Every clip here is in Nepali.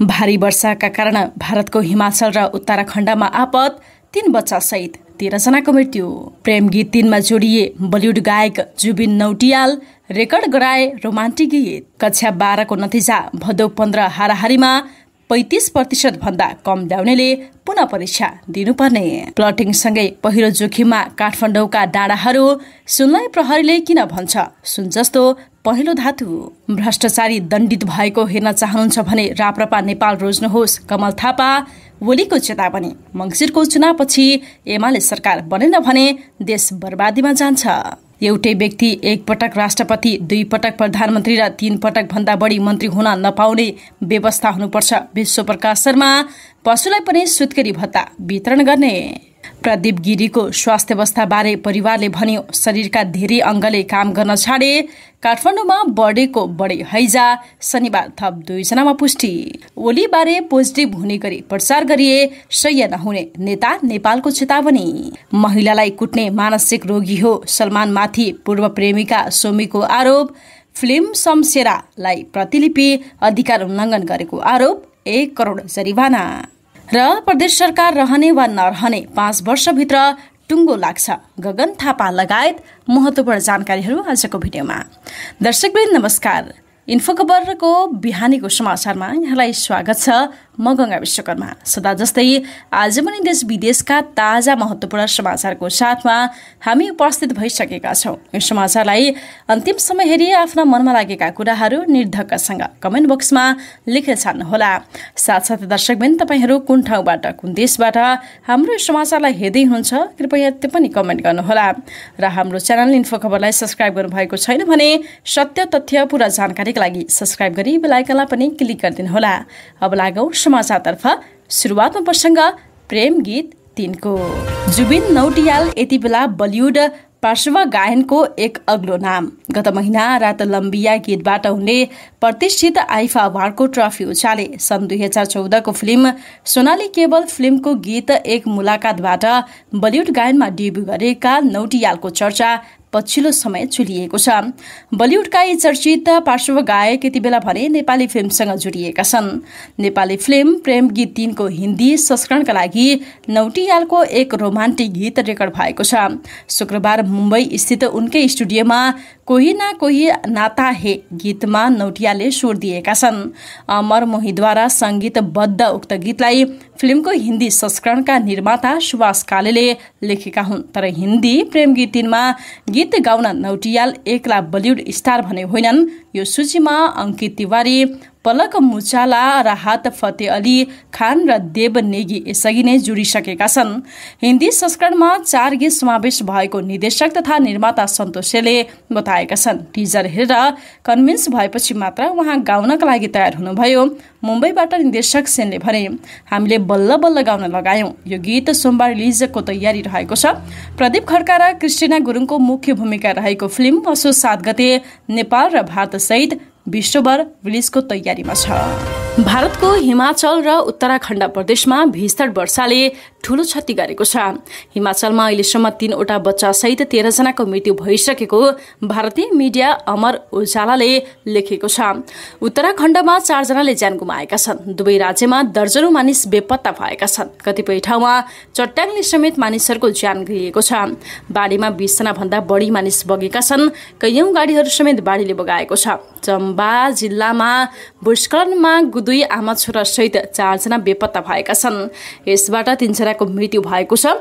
भारी वर्षाका कारण भारतको हिमाचल र उत्तराखण्डमा आपत तीन सहित तेह्रजनाको मृत्यु प्रेम गीत तिनमा जोडिए बलिउड गायक जुबिन नौटियाल रेकर्ड गराए रोमान्टिक गीत कक्षा बाह्रको नतिजा भदौ पन्ध्र हाराहारीमा पैतिस प्रतिशत भन्दा कम ल्याउनेले पुनः परीक्षा दिनुपर्ने प्लटिङ सँगै पहिरो जोखिममा काठमाडौँका डाँडाहरू सुनलाई प्रहरीले किन भन्छ सुन जस्तो पहिलो धातु भ्रष्टाचारी दण्डित भएको हेर्न चाहनुहुन्छ भने राप्रपा नेपाल रोज्नुहोस् कमल थापा ओलीको चेतावनी मङ्सिरको चुनावपछि एमाले सरकार बनेन भने देश बर्बादीमा जान्छ एउटै व्यक्ति एकपटक राष्ट्रपति दुई पटक प्रधानमन्त्री र तीन पटक भन्दा बढी मन्त्री हुन नपाउने व्यवस्था हुनुपर्छ विश्व प्रकाश शर्मा पशुलाई पनि सुत्केरी भत्ता वितरण गर्ने प्रदीप गिरीको स्वास्थ्यावस्थाबारे परिवारले भन्यो शरीरका धेरै अङ्गले काम गर्न छाडे काठमाडौँमा बढेको बढे हैजा शनिबार थप दुईजनामा पुष्टि ओलीबारे पोजिटिभ हुने गरी प्रचार गरिए सय नहुने नेता नेपालको चेतावनी महिलालाई कुट्ने मानसिक रोगी हो सलमान सलमानमाथि पूर्व प्रेमिका सोमीको आरोप फिल्म शमशेरालाई प्रतिलिपि अधिकार उल्लङ्घन गरेको आरोप एक करोड जरिवाना र प्रदेश सरकार रहने वा नरहने पाँच वर्षभित्र टुङ्गो लाग्छ गगन थापा लगायत महत्वपूर्ण जानकारीहरू आजको भिडियोमा दर्शकवृन्द नमस्कार इन्फोखबरको बिहानीको समाचारमा यहाँलाई स्वागत छ म गङ्गा विश्वकर्मा सदा जस्तै आज पनि देश विदेशका ताजा महत्त्वपूर्ण समाचारको साथमा हामी उपस्थित भइसकेका छौँ यो समाचारलाई अन्तिम समय हेरी आफ्ना मनमा लागेका कुराहरू निर्धक्कसँग कमेन्ट बक्समा लेखेर छान्नुहोला साथसाथै दर्शकबिन तपाईँहरू कुन ठाउँबाट कुन देशबाट हाम्रो यो समाचारलाई हेर्दै हुनुहुन्छ कृपया त्यो पनि कमेन्ट गर्नुहोला र हाम्रो च्यानल इन्फो खबरलाई सब्सक्राइब गर्नुभएको छैन भने सत्य तथ्य पुरा जानकारी त्यसैका लागि सब्सक्राइब गरी बेलायकनलाई पनि क्लिक गरिदिनुहोला अब लागौ समाचारतर्फ सुरुवातमा प्रसङ्ग प्रेम गीत तिनको जुबिन नौटियाल यति बेला बलिउड पार्श्व गायनको एक अग्लो नाम गत महिना रात लम्बिया गीतबाट हुने प्रतिष्ठित आइफा अवार्डको ट्रफी उचाले सन् दुई हजार चौधको फिल्म सोनाली केबल फिल्मको गीत एक मुलाकातबाट बलिउड गायनमा डेब्यू गरेका नौटियालको चर्चा पछिल्लो समय चुलिएको छ बलिउडका यी चर्चित पार्श्व गायक यति बेला भने नेपाली फिल्मसँग जोडिएका छन् नेपाली फिल्म प्रेम गीत तिनको हिन्दी संस्करणका लागि नौटियालको एक रोमान्टिक गीत रेकर्ड भएको छ शुक्रबार मुम्बई स्थित उनकै स्टुडियोमा कोही ना कोही नाता हे गीतमा नौटियाले स्वर दिएका छन् अमर मोहीद्वारा सङ्गीतबद्ध उक्त गीतलाई फिल्मको हिन्दी संस्करणका निर्माता सुभाष कालेले लेखेका हुन् तर हिन्दी प्रेम गीत तिनमा गीत गीत गाउन नौटियाल एक्ला बलिउड स्टार भने होइनन् यो सूचीमा अङ्कित तिवारी पलक मुचाला राहत फतेह अली खान र देव नेगी यसअघि नै जुडिसकेका छन् हिन्दी संस्करणमा चार गीत समावेश भएको निर्देशक तथा निर्माता सन्तोषेले बताएका छन् टिजर हेरेर कन्भिन्स भएपछि मात्र उहाँ गाउनका लागि तयार हुनुभयो मुम्बईबाट निर्देशक सेनले भने हामीले बल्ल बल्ल गाउन लगायौँ यो गीत सोमबार रिलिजको तयारी रहेको छ प्रदीप खड्का र क्रिस्टिना गुरुङको मुख्य भूमिका रहेको फिल्म असो सात गते नेपाल र भारतसहित विश्वभर रिलिजको तयारीमा छ भारतको हिमाचल र उत्तराखण्ड प्रदेशमा भीषण वर्षाले ठूलो क्षति गरेको छ हिमाचलमा अहिलेसम्म तीनवटा बच्चासहित तेह्रजनाको मृत्यु भइसकेको भारतीय मिडिया अमर उजालाले लेखेको छ उत्तराखण्डमा चारजनाले ज्यान गुमाएका छन् दुवै राज्यमा दर्जनौ मानिस बेपत्ता भएका छन् कतिपय ठाउँमा चट्याङले समेत मानिसहरूको ज्यान गइएको छ बाढीमा बिसजना भन्दा बढी मानिस बगेका छन् कैयौँ गाडीहरू समेत बाढीले बगाएको छ चम्बा जिल्लामा भूस्खलनमा दुई आमा छोरा छोरासहित चारजना बेपत्ता भएका छन् यसबाट तिनजना महिलाको मृत्यु भएको छ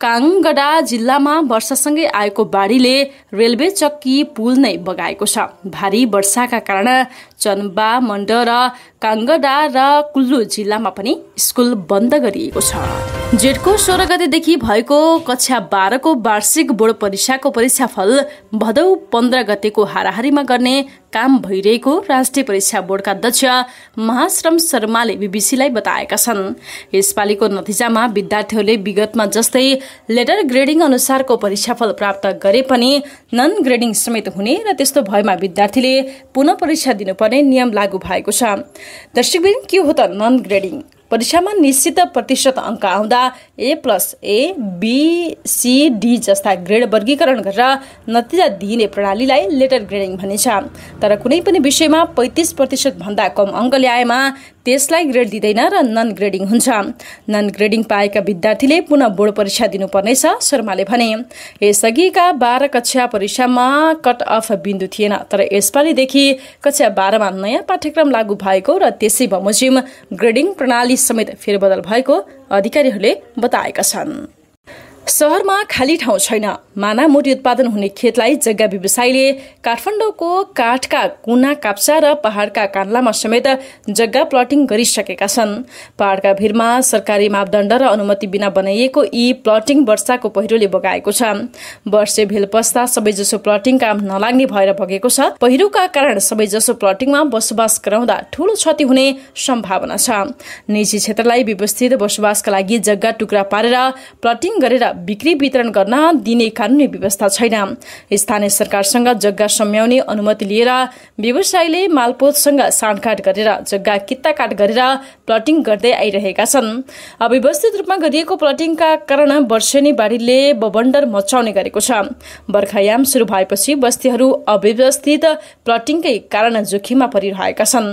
काङगडा जिल्लामा वर्षासँगै आएको बाढीले रेलवे चक्की पुल नै बगाएको छ भारी वर्षाका कारण चन्बा मण्ड र काङ्गडा र कुल्लु जिल्लामा पनि स्कुल बन्द गरिएको छ जेठको सोह्र गतेदेखि भएको कक्षा बाह्रको वार्षिक बोर्ड परीक्षाको परीक्षाफल भदौ पन्ध्र गतेको हाराहारीमा गर्ने काम भइरहेको राष्ट्रिय परीक्षा बोर्डका अध्यक्ष महाश्रम शर्माले बीबीसीलाई बताएका छन् यसपालिको नतिजामा विद्यार्थीहरूले विगतमा जस्तै लेटर ग्रेडिङ अनुसारको परीक्षाफल प्राप्त गरे पनि नन ग्रेडिङ समेत हुने र त्यस्तो भएमा विद्यार्थीले पुनः परीक्षा दिनुपर्ने नियम लागू भएको छ दर्शकबिन के हो त नन ग्रेडिङ परीक्षामा निश्चित प्रतिशत अङ्क आउँदा A plus A B, C, D जस्ता ग्रेड वर्गीकरण गरेर नतिजा दिइने प्रणालीलाई लेटर ग्रेडिङ भनिन्छ तर कुनै पनि विषयमा पैँतिस भन्दा कम अङ्क ल्याएमा त्यसलाई ग्रेड दिँदैन र नन ग्रेडिङ हुन्छ नन ग्रेडिङ पाएका विद्यार्थीले पुनः बोर्ड परीक्षा दिनुपर्नेछ शर्माले भने यसअघिका बाह्र कक्षा परीक्षामा कट अफ बिन्दु थिएन तर यसपालिदेखि कक्षा बाह्रमा नयाँ पाठ्यक्रम लागू भएको र त्यसै बमोजिम ग्रेडिङ प्रणाली समेत फेरबदल भएको अधिकारीहरूले बताएका छन् सहरमा खाली ठाउँ छैन माना मानामुरी उत्पादन हुने खेतलाई जग्गा व्यवसायीले काठमाडौँको काठका कुना काप्चा र पहाड़का कान्लामा समेत जग्गा प्लटिङ गरिसकेका छन् पहाड़का भिरमा सरकारी मापदण्ड र अनुमति बिना बनाइएको यी प्लटिङ वर्षाको पहिरोले बगाएको छ वर्षे भेल पस्दा सबैजसो प्लटिङ काम नलाग्ने भएर बगेको छ पहिरोका कारण सबैजसो प्लटिङमा बसोबास गराउँदा ठूलो क्षति हुने सम्भावना छ निजी क्षेत्रलाई व्यवस्थित बसोबासका लागि जग्गा टुक्रा पारेर प्लटिङ गरेर बिक्री वितरण गर्न दिने कानूनी व्यवस्था छैन स्थानीय सरकारसँग जग्गा सम्याउने अनुमति लिएर व्यवसायीले मालपोतसँग साँडकाट गरेर जग्गा कित्ताकाट गरेर प्लटिङ गर्दै आइरहेका छन् अव्यवस्थित रूपमा गरिएको प्लटिङका कारण वर्षेनी बाढीले बबन्डर मचाउने गरेको छ बर्खायाम सुरु भएपछि बस्तीहरू अव्यवस्थित प्लटिङकै कारण जोखिममा परिरहेका छन्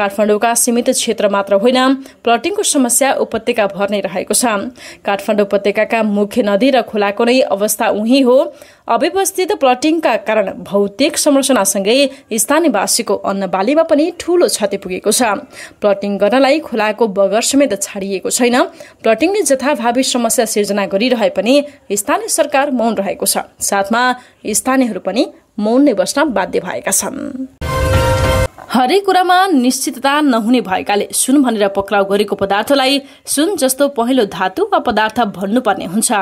काठमाडौँका सीमित क्षेत्र मात्र होइन प्लटिङको समस्या उपत्यका भर्ने रहेको छ काठमाडौँ उपत्यका मुख्य नदी र खोलाको नै अवस्था उही हो अव्यवस्थित प्लटिङका कारण भौतिक संरचनासँगै स्थानीयवासीको बालीमा पनि ठूलो क्षति पुगेको छ प्लटिङ गर्नलाई खोलाको बगर समेत छाडिएको छैन प्लटिङले जथाभावी समस्या सिर्जना गरिरहे पनि स्थानीय सरकार मौन रहेको छ साथमा स्थानीयहरू पनि मौन नै बस्न बाध्य भएका छन् हरेक कुरामा निश्चितता नहुने भएकाले सुन भनेर पक्राउ गरेको पदार्थलाई सुन जस्तो पहेँलो धातु वा पदार्थ भन्नुपर्ने हुन्छ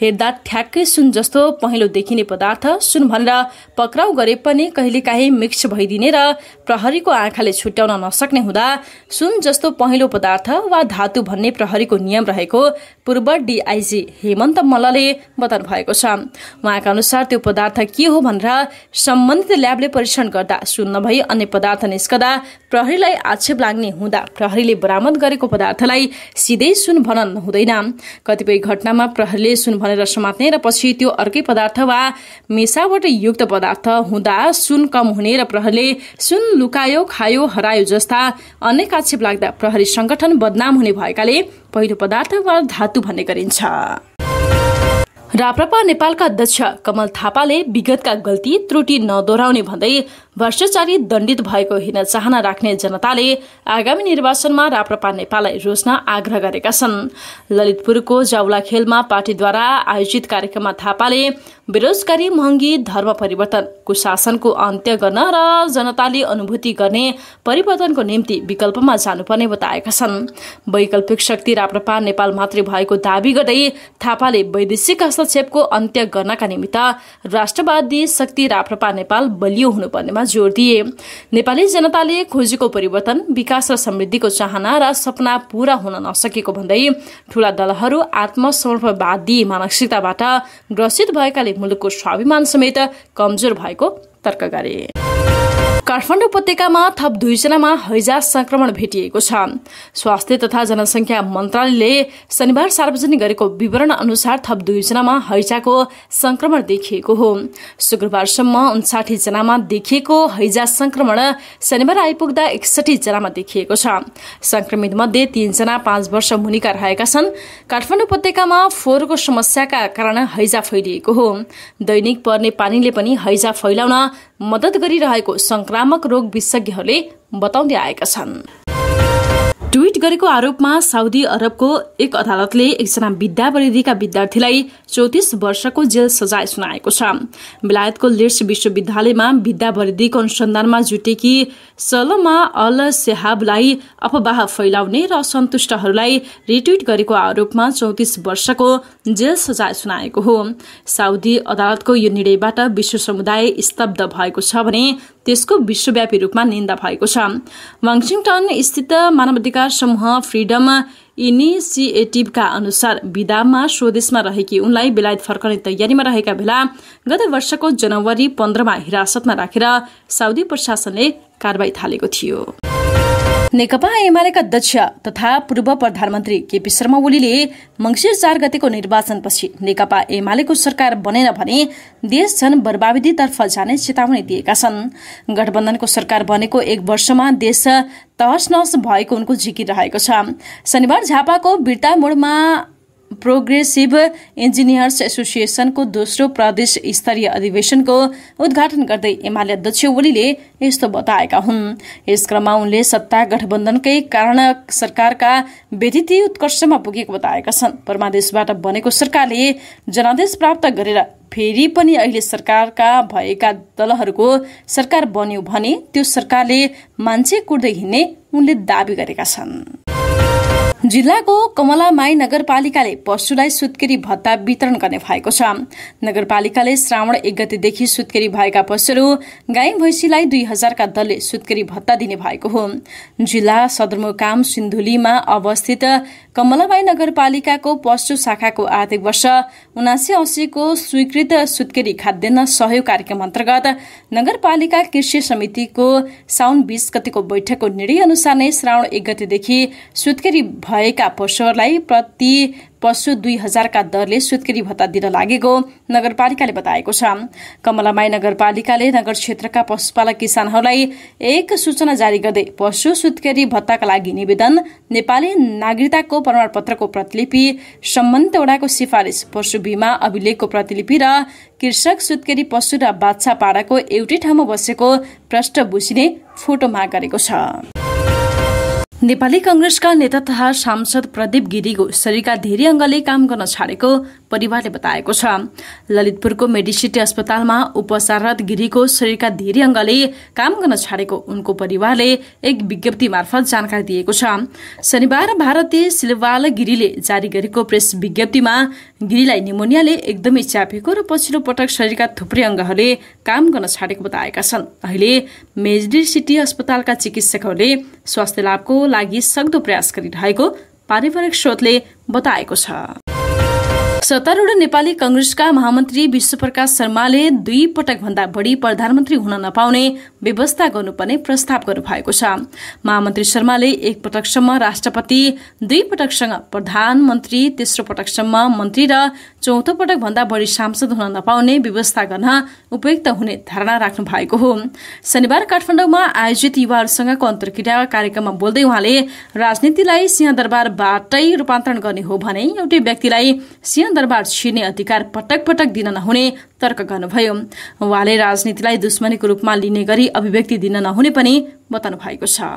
हेर्दा ठ्याक्कै सुन जस्तो पहेँलो देखिने पदार्थ सुन भनेर पक्राउ गरे पनि कहिलेकाहीँ मिक्स भइदिने र प्रहरीको आँखाले छुट्याउन नसक्ने हुँदा सुन जस्तो पहेँलो पदार्थ वा धातु भन्ने प्रहरीको नियम रहेको पूर्व डिआइजी हेमन्त मल्लले बताउनु भएको छ उहाँका अनुसार त्यो पदार्थ के हो भनेर सम्बन्धित ल्याबले परीक्षण गर्दा सुन नभई अन्य पदार्थ पदार्थ निस्कदा प्रहरीलाई आक्षेप लाग्ने हुँदा प्रहरीले बरामद गरेको पदार्थलाई सिधै सुन भन हुँदैन कतिपय घटनामा प्रहरीले सुन भनेर समात्ने र पछि त्यो अर्कै पदार्थ वा मिसावट युक्त पदार्थ हुँदा सुन कम हुने र प्रहरीले सुन लुकायो खायो हरायो जस्ता अनेक आक्षेप लाग्दा प्रहरी संगठन बदनाम हुने भएकाले पहिलो पदार्थ वा धातु भन्ने गरिन्छ राप्रपा नेपालका अध्यक्ष कमल थापाले विगतका गल्ती त्रुटि नदोहोऱ्याउने भन्दै भ्रष्टाचारी दण्डित भएको हिँड्न चाहना राख्ने जनताले आगामी निर्वाचनमा राप्रपा नेपाललाई रोज्न आग्रह गरेका छन् ललितपुरको जाउलाखेलमा पार्टीद्वारा आयोजित कार्यक्रममा थापाले बेरोजगारी महँगी धर्म परिवर्तन कुशासनको अन्त्य गर्न र जनताले अनुभूति गर्ने परिवर्तनको निम्ति विकल्पमा जानुपर्ने बताएका छन् वैकल्पिक शक्ति राप्रपा नेपाल मात्रै भएको दावी गर्दै थापाले वैदेशिक हस्तक्षेपको अन्त्य गर्नका निमित्त राष्ट्रवादी शक्ति राप्रपा नेपाल बलियो हुनुपर्नेमा जोड़ दिए नेपाली जनताले खोजेको परिवर्तन विकास र समृद्धिको चाहना र सपना पूरा हुन नसकेको भन्दै ठूला दलहरू आत्मसमर्पणवादी मानसिकताबाट ग्रसित भएकाले मुलुकको स्वाभिमान समेत कमजोर भएको तर्क गरे काठमाडौँ उपत्यकामा थप दुईजनामा हैजा संक्रमण भेटिएको छ स्वास्थ्य तथा जनसंख्या मन्त्रालयले शनिबार सार्वजनिक गरेको विवरण अनुसार थप दुईजनामा हैजाको संक्रमण देखिएको हो शुक्रबारसम्म उन्साठी जनामा देखिएको हैजा संक्रमण शनिबार आइपुग्दा एकसठी जनामा देखिएको छ संक्रमित मध्ये तीनजना पाँच वर्ष मुनिका रहेका छन् काठमाडौँ उपत्यकामा फोहोरको समस्याका कारण हैजा फैलिएको हो दैनिक पर्ने पानीले पनि हैजा फैलाउन मद्दत गरिरहेको संक्रामक रोग विशेषज्ञहरूले बताउँदै आएका छन् ट्वीट गरेको आरोपमा साउदी अरबको एक अदालतले एकजना विद्यावरिधिका विद्यार्थीलाई चौतिस वर्षको जेल सजाय सुनाएको छ बेलायतको लिड्स विश्वविद्यालयमा विद्यावरिधिको अनुसन्धानमा जुटेकी सलमा अल सेहाबलाई अफवाह फैलाउने र असन्तुष्टहरूलाई रिट्विट गरेको आरोपमा चौतिस वर्षको जेल सजाय सुनाएको हो साउदी अदालतको यो निर्णयबाट विश्व समुदाय स्तब्ध भएको छ भने त्यसको विश्वव्यापी रूपमा निन्दा भएको छ वाङसिङटन स्थित मानवाधिकार समूह फ्रिडम इनिसिएटिभका अनुसार विदामा स्वदेशमा रहेकी उनलाई बेलायत फर्कने तयारीमा रहेका बेला गत वर्षको जनवरी पन्ध्रमा हिरासतमा राखेर साउदी प्रशासनले कारवाही थालेको थियो नेकपा एमालेका अध्यक्ष तथा पूर्व प्रधानमन्त्री केपी शर्मा ओलीले मंगिर चार गतेको निर्वाचनपछि नेकपा एमालेको सरकार बनेन भने देश झन बर्बावितर्फ जाने चेतावनी दिएका छन् गठबन्धनको सरकार बनेको एक वर्षमा देश तहस नहस भएको उनको जिकिर रहेको छ शनिबार झापाको बिर्ता मोडमा प्रोग्रेसिभ इन्जिनियर्स एसोसिएसनको दोस्रो प्रदेश स्तरीय अधिवेशनको उद्घाटन गर्दै एमाले अध्यक्ष ओलीले यस्तो बताएका हुन् यस क्रममा उनले सत्ता गठबन्धनकै कारण सरकारका व्यतिथि उत्कर्षमा पुगेको बताएका छन् परमादेशबाट बनेको सरकारले जनादेश प्राप्त गरेर फेरि पनि अहिले सरकारका भएका दलहरूको सरकार बन्यो भने त्यो सरकारले मान्छे कुर्दै हिँड्ने उनले दावी गरेका छन् जिल्लाको कमलामाई नगरपालिकाले पशुलाई सुत्केरी भत्ता वितरण गर्ने भएको छ नगरपालिकाले श्रावण एक गतेदेखि सुत्केरी भएका पशुहरू गाई भैँसीलाई दुई हजारका दलले सुत्केरी भत्ता दिने भएको हो जिल्ला सदरमुकाम सिन्धुलीमा अवस्थित कमलामाई नगरपालिकाको पशु शाखाको आर्थिक वर्ष उनासी अस्सीको स्वीकृत सुत्केरी खाद्यान्न सहयोग कार्यक्रम अन्तर्गत नगरपालिका कृषि समितिको साउन बीस गतिको बैठकको निर्णय अनुसार नै श्रावण एक गतेदेखि सुत्केरी भएका पशुहरूलाई प्रति पशु दुई हजारका दरले सुत्केरी भत्ता दिन लागेको नगरपालिकाले बताएको छ कमलामाई नगरपालिकाले नगर क्षेत्रका पशुपालक किसानहरूलाई एक सूचना जारी गर्दै पशु सुत्केरी भत्ताका लागि निवेदन नेपाली नागरिकताको प्रमाणपत्रको प्रतिलिपि सम्बन्धित वडाको सिफारिस पशु बिमा अभिलेखको प्रतिलिपि र कृषक सुत्केरी पशु र बाछा पाडाको एउटै ठाउँमा बसेको प्रष्ट बुझिने फोटो माग गरेको छ नेपाली कंग्रेसका नेता तथा सांसद प्रदीप गिरीको शरीरका धेरै अंगले काम गर्न छाडेको परिवारले बताएको छ ललितपुरको मेडिसिटी अस्पतालमा उपचाररत गिरीको शरीरका धेरै अंगले काम गर्न छाडेको उनको परिवारले एक विज्ञप्ति मार्फत जानकारी दिएको छ शनिबार भारतीय सिलवाल गिरीले जारी गरेको प्रेस विज्ञप्तिमा गिरीलाई निमोनियाले एकदमै च्यापेको र पछिल्लो पटक शरीरका थुप्रै अङ्गहरूले काम गर्न छाडेको बताएका छन् अहिले मेडिसिटी अस्पतालका चिकित्सकहरूले स्वास्थ्य लाभको लागि सक्दो प्रयास गरिरहेको पारिवारिक स्रोतले बताएको छ सत्तारूढ नेपाली कंग्रेसका महामन्त्री विश्वप्रकाश शर्माले दुई पटक भन्दा बढी प्रधानमन्त्री हुन नपाउने व्यवस्था गर्नुपर्ने प्रस्ताव गर्नुभएको छ महामन्त्री शर्माले एक पटकसम्म राष्ट्रपति दुई पटकसँग प्रधानमन्त्री तेस्रो पटकसम्म मन्त्री र चौथो पटक भन्दा बढी सांसद हुन नपाउने व्यवस्था गर्न उपयुक्त हुने धारणा राख्नु भएको हो शनिबार काठमाडौँमा आयोजित युवाहरूसँगको अन्तर्क्रिया कार्यक्रममा बोल्दै उहाँले राजनीतिलाई सिंहदरबारबाटै रूपान्तरण गर्ने हो भने एउटै व्यक्तिलाई सिंह दरबार छिर्ने अधिकार पटक पटक दिन नहुने तर्क गर्नुभयो उहाँले राजनीतिलाई दुश्मनीको रूपमा लिने गरी अभिव्यक्ति दिन नहुने पनि बताउनु भएको छ